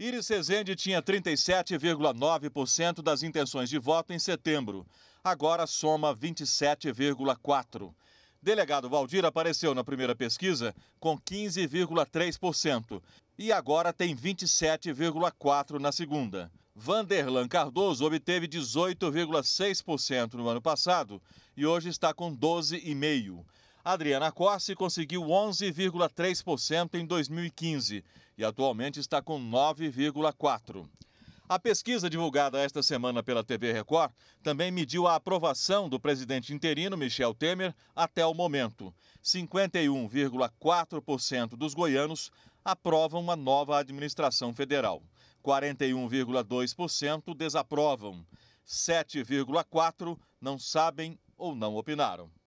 Iris Rezende tinha 37,9% das intenções de voto em setembro. Agora soma 27,4%. Delegado Valdir apareceu na primeira pesquisa com 15,3% e agora tem 27,4% na segunda. Vanderlan Cardoso obteve 18,6% no ano passado e hoje está com 12,5%. Adriana Corsi conseguiu 11,3% em 2015 e atualmente está com 9,4%. A pesquisa divulgada esta semana pela TV Record também mediu a aprovação do presidente interino Michel Temer até o momento. 51,4% dos goianos aprovam a nova administração federal. 41,2% desaprovam. 7,4% não sabem ou não opinaram.